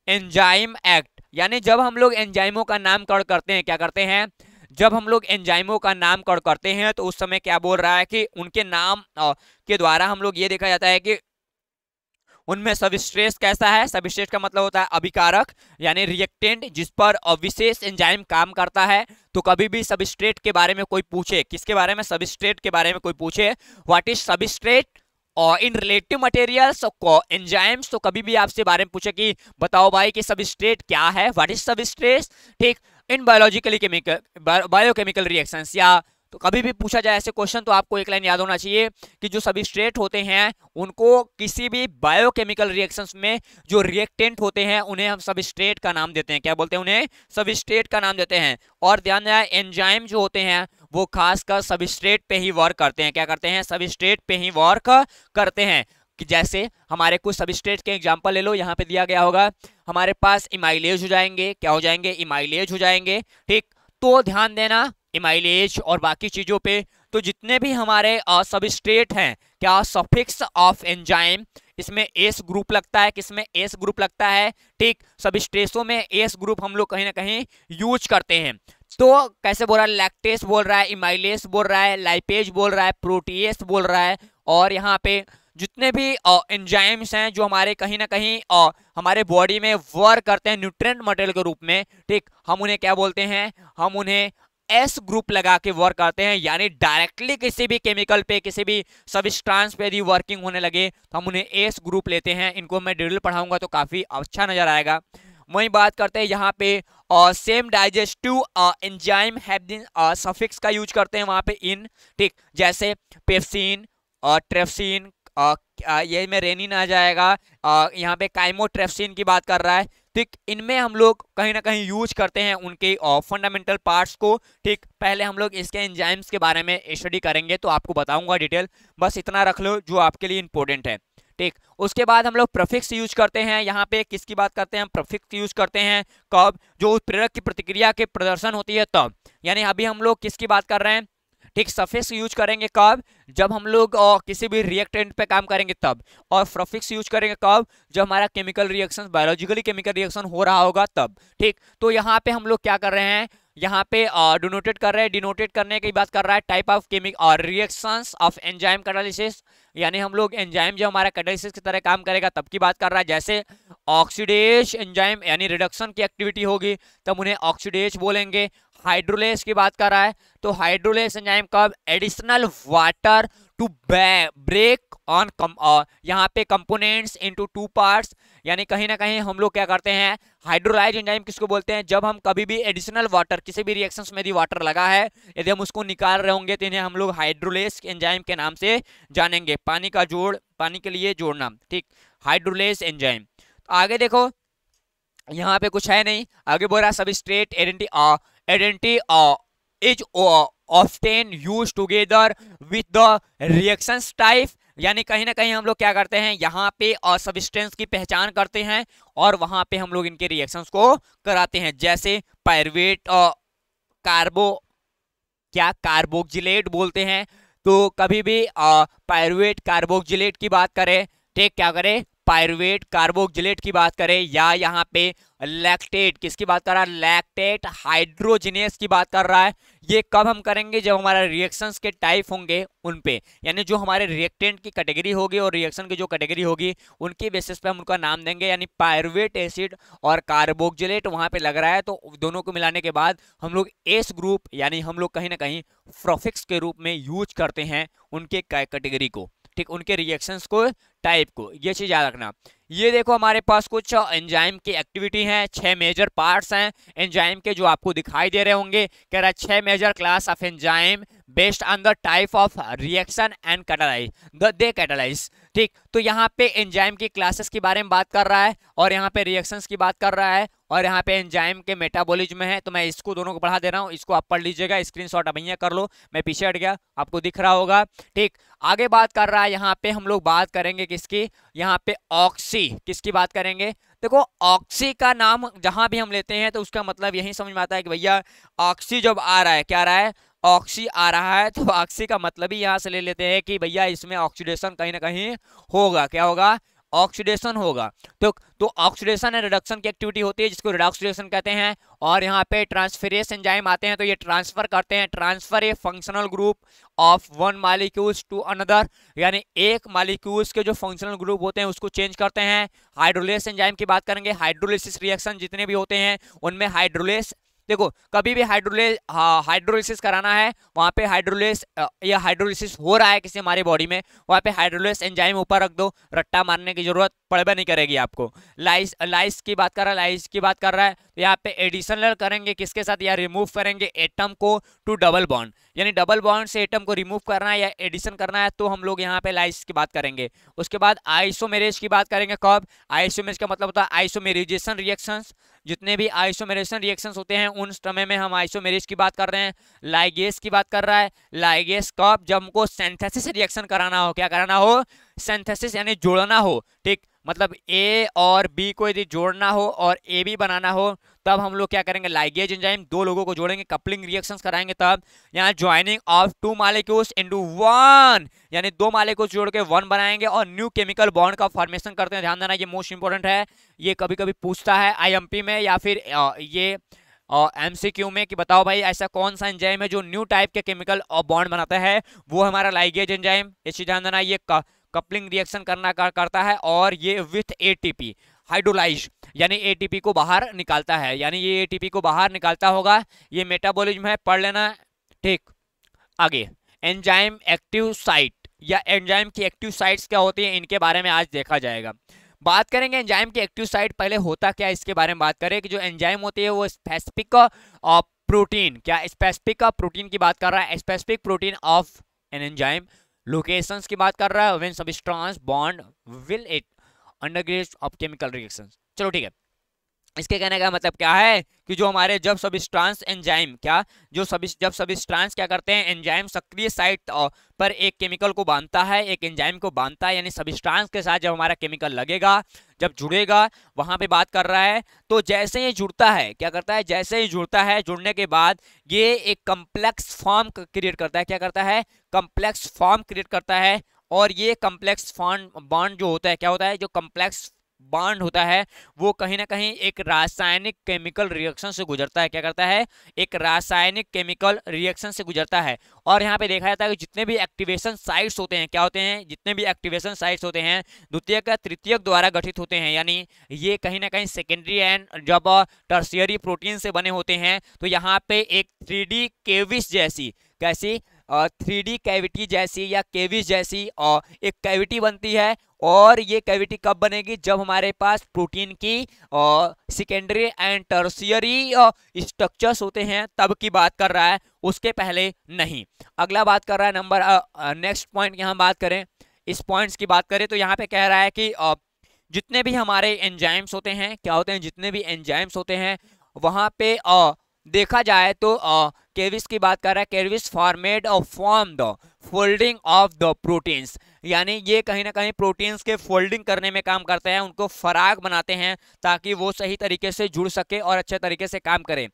एंजाइम एक्ट यानी जब हम लोग एंजाइमों का नामकरण करते हैं क्या करते हैं जब हम लोग एंजाइमों का नामकरण करते हैं तो उस समय क्या बोल रहा है कि उनके नाम के द्वारा हम लोग ये देखा जाता है कि उनमें सबस्ट्रेस कैसा है सबस्ट्रेस का मतलब होता है अभिकारक यानी रिएक्टेंट जिस पर विशेष एंजाइम काम करता है तो कभी भी सबिस्ट्रेट के बारे में कोई पूछे किसके बारे में सबिस्ट्रेट के बारे में कोई पूछे व्हाट इज सबिस्ट्रेट और इन रिलेटिव मटेरियल्स एंजाइम्स तो कभी भी आपसे बारे में पूछे कि बताओ भाई कि सबस्ट्रेट क्या है व्हाट इज सबस्ट्रेट ठीक in biologically chemical biochemical reactions या तो कभी भी पूछा जाए ऐसे क्वेश्चन तो आपको एक लाइन याद होना चाहिए कि जो सभी स्ट्रेट होते हैं उनको किसी भी बायोकेमिकल रिएक्शंस में जो रिएक्टेंट होते हैं उन्हें हम सब स्ट्रेट का नाम देते हैं क्या बोलते हैं उन्हें सब स्ट्रेट का नाम देते हैं और ध्यान दें एंजाइम जो होते हैं वो खासकर सबस्ट्रेट पे ही वर्क करते हैं क्या करते हैं सबस्ट्रेट पे ही वर्क करते हैं कि जैसे हमारे कुछ सबस्ट्रेट के एग्जाम्पल ले लो यहाँ पे दिया गया होगा हमारे पास इमाइलेज हो जाएंगे क्या हो जाएंगे इमाइलेज हो जाएंगे ठीक तो ध्यान देना इमाइलेज और बाकी चीज़ों पे तो जितने भी हमारे सबस्ट्रेट हैं क्या सफिक्स ऑफ एंजाइम इसमें एस ग्रुप लगता है किसमें एस ग्रुप लगता है ठीक सब सबस्ट्रेसों में एस ग्रुप हम लोग कहीं ना कहीं यूज करते हैं तो कैसे बोल रहा है लैक्टेस बोल रहा है इमाइलेस बोल रहा है लाइपेज बोल रहा है प्रोटीएस बोल रहा है और यहाँ पे जितने भी एंजाइम्स हैं जो हमारे कहीं ना कहीं और हमारे बॉडी में वर्क करते हैं न्यूट्रेंट मटेरियल के रूप में ठीक हम उन्हें क्या बोलते हैं हम उन्हें एस ग्रुप लगा के वर्क करते हैं यानी डायरेक्टली किसी भी केमिकल पे किसी भी सबस्ट्रांस पे यदि वर्किंग होने लगे तो हम उन्हें एस ग्रुप लेते हैं इनको मैं डिटेल पढ़ाऊंगा तो काफ़ी अच्छा नज़र आएगा वहीं बात करते हैं यहाँ पे और सेम डाइजेस्टिव एंजाइम हैबिन सफिक्स का यूज करते हैं वहाँ पे इन ठीक जैसे पेप्सिन ट्रेप्सिन ये में रेनिन आ जाएगा यहाँ पे काइमोट्रेप्सिन की बात कर रहा है ठीक इनमें हम लोग कहीं ना कहीं यूज करते हैं उनके फंडामेंटल पार्ट्स को ठीक पहले हम लोग इसके एंजाइम्स के बारे में स्टडी करेंगे तो आपको बताऊंगा डिटेल बस इतना रख लो जो आपके लिए इंपॉर्टेंट है ठीक उसके बाद हम लोग प्रफिक्स यूज करते हैं यहाँ पे किसकी बात करते हैं हम प्रफिक्स यूज करते हैं कब जो उत्प्रेरक की प्रतिक्रिया के प्रदर्शन होती है तब यानी अभी हम लोग किसकी बात कर रहे हैं ठीक सफिक्स यूज करेंगे कब जब हम लोग किसी भी रिएक्टेंट पे काम करेंगे तब और प्रफिक्स यूज करेंगे कब जब हमारा chemical reaction biologically chemical reaction हो रहा होगा तब ठीक तो यहाँ पे हम लोग क्या कर रहे हैं यहाँ पे डोनोटेड कर रहे हैं डिनोटेड करने की बात कर रहा है टाइप ऑफ केमिक और रिएक्शंस ऑफ एंजाइम कैटालिसिस यानी हम लोग एंजाइम जो हमारा कैटालिसिस की तरह काम करेगा तब की बात कर रहा है जैसे ऑक्सीडेश एंजाइम यानी रिडक्शन की एक्टिविटी होगी तब उन्हें ऑक्सीडेश बोलेंगे हाइड्रोलेस की बात कर रहा है तो हाइड्रोलेस एंजाइम कब additional water to break on यहाँ पे कंपोनेंट्स इनटू टू पार्ट्स यानी कहीं ना कहीं हम लोग क्या करते हैं हाइड्रोलाइज एंजाइम किसको बोलते हैं जब हम कभी भी एडिशनल वाटर किसी भी रिएक्शन में यदि वाटर लगा है यदि हम उसको निकाल रहे होंगे तो इन्हें हम लोग हाइड्रोलेस एंजाइम के नाम से जानेंगे पानी का जोड़ पानी के लिए जोड़ना ठीक हाइड्रोलेस एंजाइम तो आगे देखो यहाँ पे कुछ है नहीं आगे बोल रहा substrate identity identity is often use together with the reaction type यानी कहीं ना कहीं हम लोग क्या करते हैं यहाँ पे और सबिस्टेंस की पहचान करते हैं और वहां पे हम लोग इनके रिएक्शंस को कराते हैं जैसे पायरवेट कार्बो क्या कार्बोक्जिलेट बोलते हैं तो कभी भी पायरवेट कार्बोक्जिलेट की बात करें ठीक क्या करें पायरुवेट कार्बोक्जिलेट की बात करें या यहाँ पे लैक्टेट किसकी बात कर रहा है लैक्टेट हाइड्रोजिनेस की बात कर रहा है ये कब हम करेंगे जब हमारे रिएक्शंस के टाइप होंगे उन पे यानी जो हमारे रिएक्टेंट की कैटेगरी होगी और रिएक्शन की जो कैटेगरी होगी उनके बेसिस पे हम उनका नाम देंगे यानी पायरुवेट एसिड और कार्बोक्जिलेट वहाँ पर लग रहा है तो दोनों को मिलाने के बाद हम लोग एस ग्रुप यानी हम लोग कहीं ना कहीं प्रोफिक्स के रूप में यूज करते हैं उनके कैटेगरी को ठीक उनके रिएक्शंस को टाइप को ये चीज़ याद रखना ये देखो हमारे पास कुछ एंजाइम की एक्टिविटी हैं छह मेजर पार्ट्स हैं एंजाइम के जो आपको दिखाई दे रहे होंगे कह रहा है छह major class of enzyme based on the type of reaction and catalyse the they catalyse ठीक तो यहाँ पे एंजाइम की क्लासेस के बारे में बात कर रहा है और यहाँ पे रिएक्शंस की बात कर रहा है और यहाँ पे एंजाइम के मेटाबॉलिज्म है तो मैं इसको दोनों को पढ़ा दे रहा हूँ इसको आप पढ़ लीजिएगा स्क्रीन शॉट भैया कर लो मैं पीछे हट गया आपको दिख रहा होगा ठीक आगे बात कर रहा है यहाँ पे हम लोग बात करेंगे किसकी यहाँ पे ऑक्सी किसकी बात करेंगे देखो ऑक्सी का नाम जहाँ भी हम लेते हैं तो उसका मतलब यही समझ में आता है कि भैया ऑक्सी जब आ रहा है क्या रहा है ऑक्सी आ रहा है तो ऑक्सी का मतलब ही यहाँ से ले लेते हैं कि भैया इसमें ऑक्सीडेशन कहीं ना कहीं होगा क्या होगा ऑक्सीडेशन होगा तो तो ऑक्सीडेशन एंड रिडक्शन की एक्टिविटी होती है जिसको रिडॉक्सीडेशन कहते हैं और यहाँ पे ट्रांसफेरेस एंजाइम आते हैं तो ये ट्रांसफर करते हैं transfer a functional group of one molecules to another यानी एक मालिक्यूल्स के जो फंक्शनल ग्रुप होते हैं उसको चेंज करते हैं हाइड्रोलेस एंजाइम की बात करेंगे हाइड्रोलिस रिएक्शन जितने भी होते हैं उनमें हाइड्रोलेस देखो कभी भी हाइड्रोले हाँ, हाइड्रोलिसिस कराना है वहाँ पे हाइड्रोलिस या हाइड्रोलिसिस हो रहा है किसी हमारे बॉडी में वहाँ पे हाइड्रोलिस एंजाइम ऊपर रख दो रट्टा मारने की जरूरत पड़बा नहीं करेगी आपको लाइस लाइस की बात कर रहा है लाइस की बात कर रहा है तो यहाँ पे एडिशनल करेंगे किसके साथ या रिमूव करेंगे एटम को टू डबल बॉन्ड यानी डबल बॉन्ड से एटम को रिमूव करना है या एडिशन करना है तो हम लोग यहाँ पे लाइस की बात करेंगे उसके बाद आइसोमेरेज की बात करेंगे कब आइसोमेरेज का मतलब होता है आइसोमेरिजेशन रिएक्शंस जितने भी आइसोमेरेशन रिएक्शन होते हैं उन समय में हम आइसोमेरेज की बात कर रहे हैं लाइगेस की बात कर रहा है लाइगेस कब जब हमको सेंथेसिस रिएक्शन कराना हो क्या कराना हो सेंथेसिस यानी जोड़ना हो ठीक मतलब ए और बी को यदि जोड़ना हो और ए बी बनाना हो तब हम लोग क्या करेंगे लाइगेज एंजाइम दो लोगों को जोड़ेंगे कपलिंग रिएक्शंस कराएंगे तब यहाँ joining of two molecules into one यानी दो मालिक्यूल्स जोड़ के वन बनाएंगे और न्यू केमिकल बॉन्ड का फॉर्मेशन करते हैं ध्यान देना ये मोस्ट इंपॉर्टेंट है ये कभी कभी पूछता है पी में या फिर ये और क्यू में कि बताओ भाई ऐसा कौन सा एंजाइम है जो न्यू टाइप के केमिकल और बॉन्ड बनाता है वो हमारा लाइगेज एंजाइम ये चीज ध्यान देना ये कपलिंग रिएक्शन करना करता है और ये विथ एटीपी हाइड्रोलाइज यानी एटीपी को बाहर निकालता है यानी ये एटीपी को बाहर निकालता होगा ये मेटाबॉलिज्म है पढ़ लेना ठीक आगे एंजाइम एक्टिव साइट या एंजाइम की एक्टिव साइट्स क्या होती है इनके बारे में आज देखा जाएगा बात करेंगे एंजाइम की एक्टिव साइट पहले होता क्या इसके बारे में बात करें कि जो एंजाइम होती है वो स्पेसिफिक ऑफ प्रोटीन क्या स्पेसिफिक ऑफ प्रोटीन की बात कर रहा है specific protein of an enzyme locations की बात कर रहा है when substrates bond will it undergoes of chemical reactions चलो ठीक है इसके कहने का मतलब क्या है कि जो हमारे जब सब स्ट्रांस एंजाइम क्या जो सभी जब स्ट्रांस क्या करते हैं एंजाइम सक्रिय साइट पर एक केमिकल को बांधता है एक एंजाइम को बांधता है यानी स्ट्रांस के साथ जब हमारा केमिकल लगेगा जब जुड़ेगा वहां पे बात कर रहा है तो जैसे ही जुड़ता है क्या करता है जैसे ही जुड़ता है जुड़ने के बाद ये एक कम्प्लेक्स फॉर्म क्रिएट करता है क्या करता है कम्प्लेक्स फॉर्म क्रिएट करता है और ये कम्प्लेक्स फॉर्म बॉन्ड जो होता है क्या होता है जो कम्प्लेक्स बॉन्ड होता है वो कहीं ना कहीं एक रासायनिक केमिकल रिएक्शन से गुजरता है क्या करता है एक रासायनिक केमिकल रिएक्शन से गुजरता है और यहाँ पे देखा जाता है कि जितने भी एक्टिवेशन साइट्स होते हैं क्या होते हैं जितने भी एक्टिवेशन साइट्स होते हैं द्वितीय का तृतीय द्वारा गठित होते हैं यानी ये कहीं ना कहीं सेकेंडरी एंड जब टर्सियरी प्रोटीन से बने होते हैं तो यहाँ पे एक थ्री डी केविस जैसी कैसी थ्री डी कैविटी जैसी या केविस जैसी और एक कैविटी बनती है और ये कैविटी कब बनेगी जब हमारे पास प्रोटीन की और सेकेंडरी एंड टर्सियरी स्ट्रक्चर्स होते हैं तब की बात कर रहा है उसके पहले नहीं अगला बात कर रहा है नंबर नेक्स्ट पॉइंट की हम बात करें इस पॉइंट्स की बात करें तो यहाँ पे कह रहा है कि आ, जितने भी हमारे एंजाइम्स होते हैं क्या होते हैं जितने भी एंजाइम्स होते हैं वहाँ पे आ, देखा जाए तो आ, केविस की बात कर रहा है cavities format of form the folding of the proteins यानी ये कहीं ना कहीं प्रोटीन्स के फोल्डिंग करने में काम करते हैं उनको फराग बनाते हैं ताकि वो सही तरीके से जुड़ सके और अच्छे तरीके से काम करें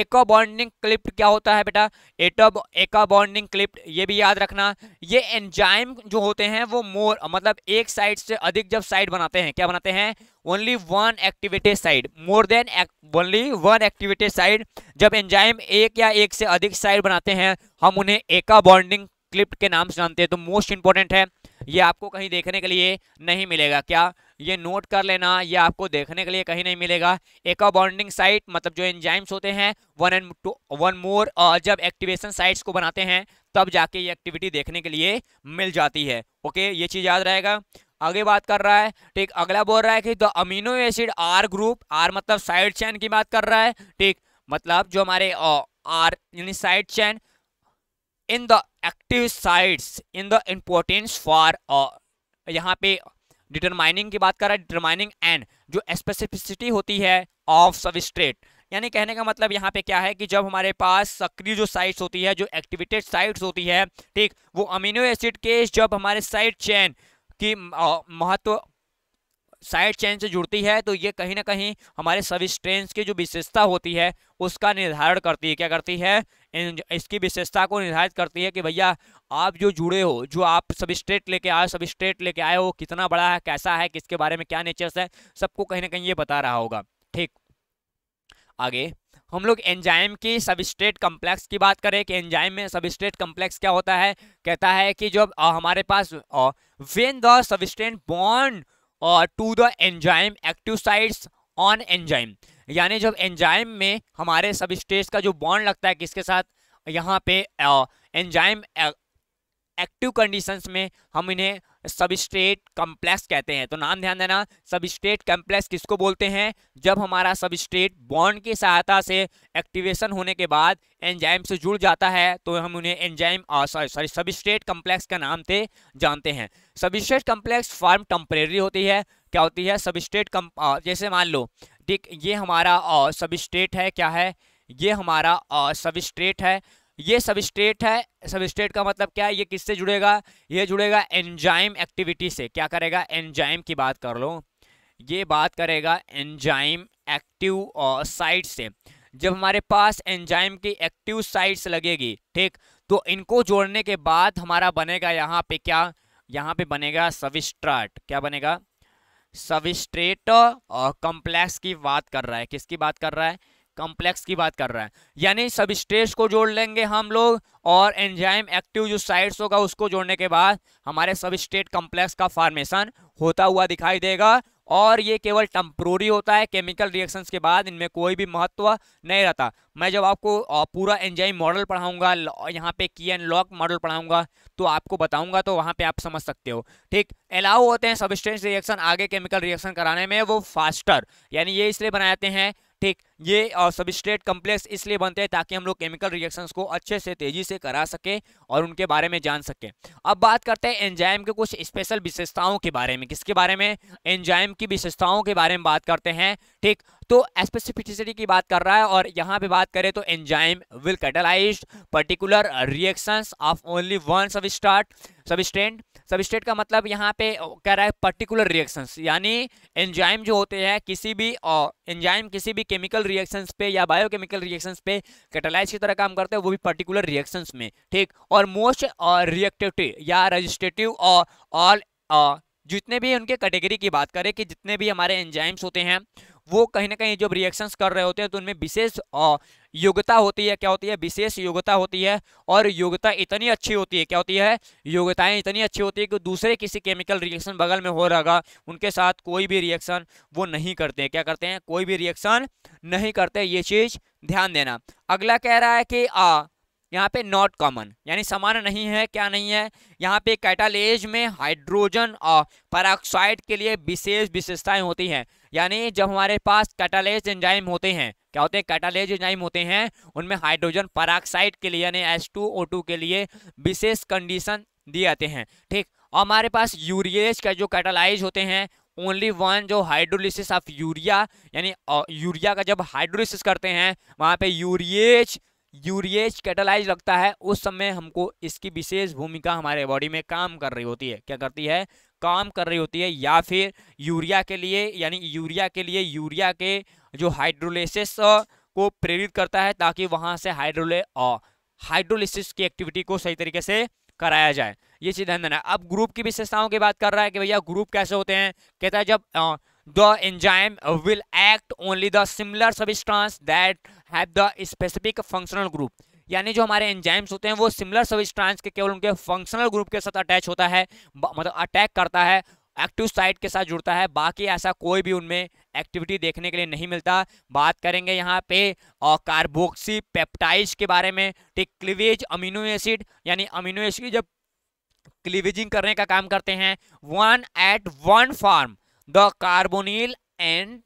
एको बॉन्डिंग क्लिप क्या होता है बेटा एटो एको बॉन्डिंग क्लिप ये भी याद रखना ये एंजाइम जो होते हैं वो मोर मतलब एक साइड से अधिक जब साइड बनाते हैं क्या बनाते हैं only one activated side more than only one activated side जब एंजाइम एक या एक से अधिक साइड बनाते हैं हम उन्हें एका बॉन्डिंग क्लिप के नाम से जानते हैं तो मोस्ट इंपॉर्टेंट है ये आपको कहीं देखने के लिए नहीं मिलेगा क्या ये नोट कर लेना ये आपको देखने के लिए कहीं नहीं मिलेगा एका बॉन्डिंग साइट मतलब जो एंजाइम्स होते हैं one and two one more जब एक्टिवेशन साइट्स को बनाते हैं तब जाके ये एक्टिविटी देखने के लिए मिल जाती है ओके ये चीज़ याद रहेगा आगे बात कर रहा है ठीक अगला बोल रहा है कि तो amino acid R group R मतलब साइड चैन की बात कर रहा है ठीक मतलब जो हमारे आर यानी side chain in the active sides in the importance for यहाँ पे डिटरमाइनिंग की बात कर रहा है डिटरमाइनिंग एंड जो स्पेसिफिसिटी होती है ऑफ सबस्ट्रेट यानी कहने का मतलब यहाँ पे क्या है कि जब हमारे पास सक्रिय जो साइट्स होती है जो एक्टिवेटेड साइट्स होती है ठीक वो अमीनो एसिड के जब हमारे साइड चैन की महत्व साइड चेन से जुड़ती है तो ये कहीं ना कहीं हमारे सभी स्ट्रेन की जो विशेषता होती है उसका निर्धारण करती है क्या करती है इसकी विशेषता को निर्धारित करती है कि भैया आप जो जुड़े हो जो आप सभी स्टेट लेके आए सभी स्टेट लेके आए हो कितना बड़ा है कैसा है किसके बारे में क्या नेचर्स है सबको कहीं ना कहीं ये बता रहा होगा ठीक आगे हम लोग एंजाइम की सबस्ट्रेट कम्प्लेक्स की बात करें कि एंजाइम में सबस्ट्रेट कम्प्लेक्स क्या होता है कहता है कि जब हमारे पास when the substrate bond to the enzyme active sides on enzyme यानी जब एंजाइम में हमारे सबस्ट्रेट का जो बॉन्ड लगता है किसके साथ यहाँ पे एंजाइम एक्टिव कंडीशंस में हम इन्हें सबस्ट्रेट कम्प्लेक्स कहते हैं तो नाम ध्यान देना सबस्ट्रेट कम्प्लेक्स किसको बोलते हैं जब हमारा सबस्ट्रेट बॉन्ड की सहायता से एक्टिवेशन होने के बाद एंजाइम से जुड़ जाता है तो हम उन्हें enzyme sorry sorry substrate complex का नाम से जानते हैं सबस्ट्रेट कम्प्लेक्स फॉर्म टम्परेरी होती है क्या होती है सबस्ट्रेट कम जैसे मान लो ठीक ये हमारा सबस्ट्रेट है क्या है ये हमारा सबस्ट्रेट है ये सबस्ट्रेट है सबस्ट्रेट का मतलब क्या है ये किससे जुड़ेगा ये जुड़ेगा एंजाइम एक्टिविटी से क्या करेगा एंजाइम की बात कर लो ये बात करेगा एंजाइम एक्टिव साइट से जब हमारे पास एंजाइम की एक्टिव साइट्स लगेगी ठीक तो इनको जोड़ने के बाद हमारा बनेगा यहाँ पे क्या यहाँ पे बनेगा सबिस्ट्राट क्या बनेगा सबिस्ट्रेट और कॉम्प्लेक्स की बात कर रहा है किसकी बात कर रहा है कॉम्प्लेक्स की बात कर रहा है यानी सब स्टेज को जोड़ लेंगे हम लोग और एंजाइम एक्टिव जो साइट्स होगा उसको जोड़ने के बाद हमारे सब स्टेट कॉम्प्लेक्स का फॉर्मेशन होता हुआ दिखाई देगा और ये केवल टम्प्रोरी होता है केमिकल रिएक्शंस के बाद इनमें कोई भी महत्व नहीं रहता मैं जब आपको पूरा एंजाइम मॉडल पढ़ाऊंगा यहाँ पे की एंड लॉक मॉडल पढ़ाऊंगा तो आपको बताऊंगा तो वहाँ पे आप समझ सकते हो ठीक अलाउ होते हैं सबस्टेंस रिएक्शन आगे केमिकल रिएक्शन कराने में वो फास्टर यानी ये इसलिए बनाते हैं ये सबस्ट्रेट कम्प्लेक्स इसलिए बनते हैं ताकि हम लोग केमिकल रिएक्शंस को अच्छे से तेज़ी से करा सकें और उनके बारे में जान सकें अब बात करते हैं एंजाइम के कुछ स्पेशल विशेषताओं के बारे में किसके बारे में एंजाइम की विशेषताओं के बारे में बात करते हैं ठीक तो स्पेसिफिसिटी की बात कर रहा है और यहाँ पे बात करें तो enzyme will catalyse particular reactions of only one substrate substance substrate का मतलब यहाँ पे कह रहा है पर्टिकुलर रिएक्शंस यानी एंजाइम जो होते हैं किसी भी एंजाइम किसी भी केमिकल रिएक्शंस पे या बायोकेमिकल रिएक्शंस पे कैटलाइज की तरह काम करते हैं वो भी पर्टिकुलर रिएक्शंस में ठीक और मोस्ट रिएक्टिविटी या रजिस्ट्रेटिव ऑल जितने भी उनके कैटेगरी की बात करें कि जितने भी हमारे एंजाइम्स होते हैं वो कहीं ना कहीं जब रिएक्शंस कर रहे होते हैं तो उनमें विशेष योग्यता होती है क्या होती है विशेष योग्यता होती है और योग्यता इतनी अच्छी होती है क्या होती है योग्यताएं इतनी अच्छी होती है कि दूसरे किसी केमिकल रिएक्शन बगल में हो रहा उनके साथ कोई भी रिएक्शन वो नहीं करते हैं क्या करते हैं कोई भी रिएक्शन नहीं करते ये चीज़ ध्यान देना अगला कह रहा है कि आ यहाँ पे नॉट कॉमन यानी समान नहीं है क्या नहीं है यहाँ पे कैटालेज में हाइड्रोजन और पराक्साइड के लिए विशेष विशेषताएं होती हैं यानी जब हमारे पास कैटालेज एंजाइम होते हैं क्या होते हैं कैटालेज एंजाइम होते हैं उनमें हाइड्रोजन पराक्साइड के लिए यानी एस के लिए विशेष कंडीशन दिए जाते हैं ठीक और हमारे पास यूरिएज का जो कैटालाइज होते हैं ओनली वन जो हाइड्रोलिसिस ऑफ यूरिया यानी यूरिया का जब हाइड्रोलिसिस करते हैं वहाँ पे यूरिएज यूरिएज कैटालाइज लगता है उस समय हमको इसकी विशेष भूमिका हमारे बॉडी में काम कर रही होती है क्या करती है काम कर रही होती है या फिर यूरिया के लिए यानी यूरिया के लिए यूरिया के जो हाइड्रोलिसिस को प्रेरित करता है ताकि वहाँ से हाइड्रोले हाइड्रोलिसिस की एक्टिविटी को सही तरीके से कराया जाए ये चीज़ ध्यान देना अब ग्रुप की विशेषताओं की बात कर रहा है कि भैया ग्रुप कैसे होते हैं कहता है जब the enzyme will act only the similar substance that have the specific functional group यानी जो हमारे एंजाइम्स होते हैं वो सिमिलर सबस्ट्रांस के केवल उनके फंक्शनल ग्रुप के साथ अटैच होता है मतलब अटैक करता है एक्टिव साइट के साथ जुड़ता है बाकी ऐसा कोई भी उनमें एक्टिविटी देखने के लिए नहीं मिलता बात करेंगे यहाँ पे और कार्बोक्सी पेप्टाइज के बारे में ठीक क्लिवेज अमीनो एसिड यानी अमीनो एसिड जब क्लिवेजिंग करने का काम करते हैं one at one from the carbonyl end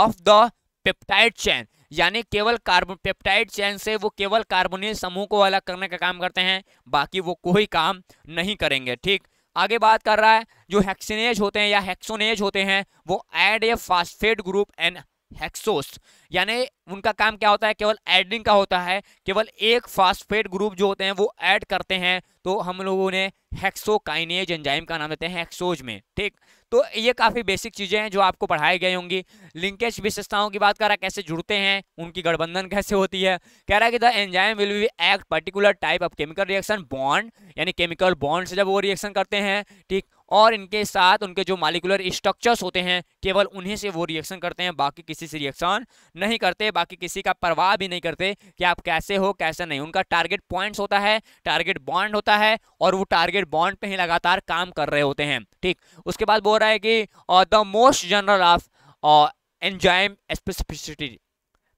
of the peptide chain यानी केवल कार्बन पेप्टाइड चैन से वो केवल कार्बोनिल समूह को अलग करने का काम करते हैं बाकी वो कोई काम नहीं करेंगे ठीक आगे बात कर रहा है जो हेक्सिनेज होते हैं या हेक्सोनेज होते हैं वो add a phosphate group and hexose यानी उनका काम क्या होता है केवल एडिंग का होता है केवल एक फास्फेट ग्रुप जो होते हैं वो ऐड करते हैं तो हम लोगों ने हेक्सोकाइनेज एंजाइम का नाम देते हैं हेक्सोज में ठीक तो ये काफ़ी बेसिक चीज़ें हैं जो आपको पढ़ाई गई होंगी लिंकेज विशेषताओं की बात कर रहा है कैसे जुड़ते हैं उनकी गठबंधन कैसे होती है कह रहा है कि the enzyme will be act particular type of chemical reaction bond यानी केमिकल बॉन्ड से जब वो रिएक्शन करते हैं ठीक और इनके साथ उनके जो मालिकुलर स्ट्रक्चर्स होते हैं केवल उन्हीं से वो रिएक्शन करते हैं बाकी किसी से रिएक्शन नहीं करते बाकी किसी का परवाह भी नहीं करते कि आप कैसे हो कैसे नहीं उनका टारगेट पॉइंट्स होता है टारगेट बॉन्ड होता है और वो टारगेट बॉन्ड पे ही लगातार काम कर रहे होते हैं ठीक उसके बाद बोल रहा है कि the most general of enzyme specificity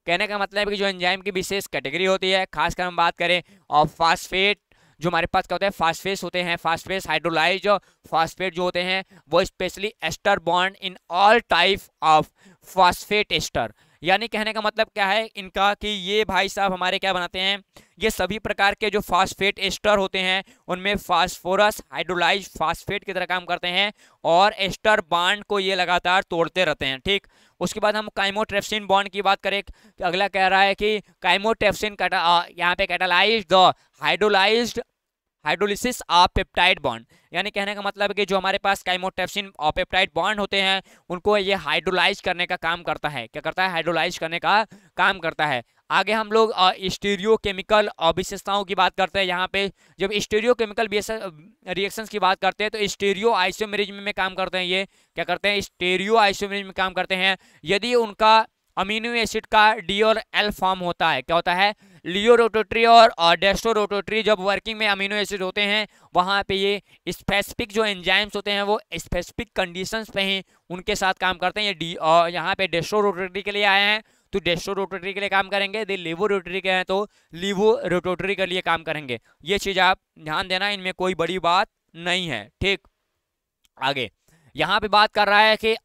कहने का मतलब है कि जो एंजाइम की विशेष कैटेगरी होती है खासकर हम बात करें और फास्फेट जो हमारे पास क्या होते हैं फास्टफेस होते हैं फास्टफेस हाइड्रोलाइज फास्फेट जो होते हैं वो specially ester bond in all type of phosphate ester यानी कहने का मतलब क्या है इनका कि ये भाई साहब हमारे क्या बनाते हैं ये सभी प्रकार के जो फास्फेट एस्टर होते हैं उनमें फास्फोरस हाइड्रोलाइज फास्फेट की तरह काम करते हैं और एस्टर बाड को ये लगातार तोड़ते रहते हैं ठीक उसके बाद हम काइमोट्रेप्सिन बॉन्ड की बात करें अगला कह रहा है कि काइमोट्रेप्सिन यहाँ पे catalyse the hydrolysed hydrolysis of peptide bond यानी कहने का मतलब है कि जो हमारे पास काइमोटेप्सिन और पेप्टाइड बॉन्ड होते हैं उनको ये हाइड्रोलाइज करने का काम करता है क्या करता है हाइड्रोलाइज करने का काम करता है आगे हम लोग स्टीरियो केमिकल विशेषताओं की बात करते हैं यहाँ पे जब स्टीरियो केमिकल रिएक्शंस की बात करते हैं तो स्टीरियो आइसोमेरिज में, में काम करते हैं ये क्या करते हैं स्टेरियो आइसोमेरिज में काम करते हैं यदि उनका अमीनो एसिड का डी और एल फॉर्म होता है क्या होता है लियो रोटोट्री और डेस्टो रोटोट्री जब वर्किंग में अमीनो एसिड होते हैं वहाँ पे ये स्पेसिफिक जो एंजाइम्स होते हैं वो स्पेसिफिक कंडीशंस पे ही उनके साथ काम करते हैं ये डी और यहाँ पे डेस्टो रोटोट्री के लिए आए हैं तो डेस्टो रोटोट्री के लिए काम करेंगे दे लिवो रोटोट्री के हैं तो लिवो रोटोट्री के लिए काम करेंगे ये चीज़ आप ध्यान देना इनमें कोई बड़ी बात नहीं है ठीक आगे यहाँ पर बात कर रहा है कि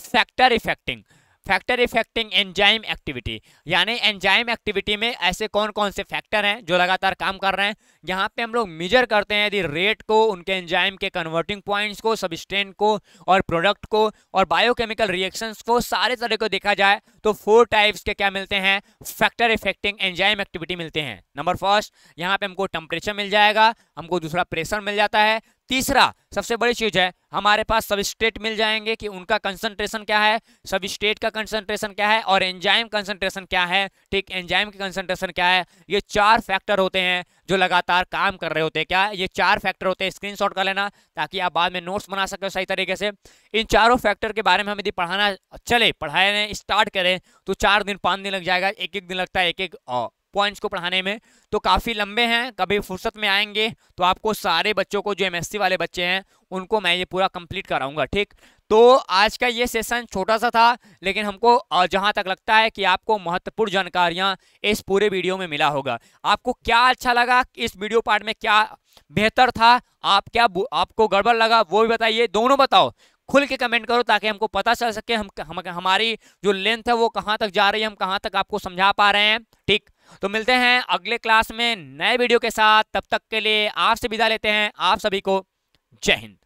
factor affecting factor affecting enzyme activity यानी एंजाइम एक्टिविटी में ऐसे कौन कौन से फैक्टर हैं जो लगातार काम कर रहे हैं यहाँ पे हम लोग मेजर करते हैं यदि रेट को उनके एंजाइम के कन्वर्टिंग पॉइंट्स को सबस्टेंट को और प्रोडक्ट को और बायोकेमिकल रिएक्शंस को सारे तरह को देखा जाए तो फोर टाइप्स के क्या मिलते हैं फैक्टर इफेक्टिंग एंजाइम एक्टिविटी मिलते हैं नंबर फर्स्ट यहाँ पे हमको टेम्परेचर मिल जाएगा हमको दूसरा प्रेशर मिल जाता है तीसरा सबसे बड़ी चीज है हमारे पास सब स्टेट मिल जाएंगे कि उनका कंसंट्रेशन क्या है सब स्टेट का कंसंट्रेशन क्या है और एंजाइम कंसंट्रेशन क्या है ठीक एंजाइम की कंसंट्रेशन क्या है ये चार फैक्टर होते हैं जो लगातार काम कर रहे होते हैं क्या ये चार फैक्टर होते हैं स्क्रीन कर लेना ताकि आप बाद में नोट्स बना सकें सही तरीके से इन चारों फैक्टर के बारे में हम यदि पढ़ाना चले पढ़ाने स्टार्ट करें तो चार दिन पाँच दिन लग जाएगा एक एक दिन लगता है एक एक पॉइंट्स को पढ़ाने में तो काफ़ी लंबे हैं कभी फुर्सत में आएंगे तो आपको सारे बच्चों को जो एमएससी वाले बच्चे हैं उनको मैं ये पूरा कंप्लीट कराऊंगा ठीक तो आज का ये सेशन छोटा सा था लेकिन हमको जहाँ तक लगता है कि आपको महत्वपूर्ण जानकारियाँ इस पूरे वीडियो में मिला होगा आपको क्या अच्छा लगा इस वीडियो पार्ट में क्या बेहतर था आप क्या आपको गड़बड़ लगा वो भी बताइए दोनों बताओ खुल के कमेंट करो ताकि हमको पता चल सके हम, हम हमारी जो लेंथ है वो कहाँ तक जा रही है हम कहाँ तक आपको समझा पा रहे हैं ठीक तो मिलते हैं अगले क्लास में नए वीडियो के साथ तब तक के लिए आपसे विदा लेते हैं आप सभी को जय हिंद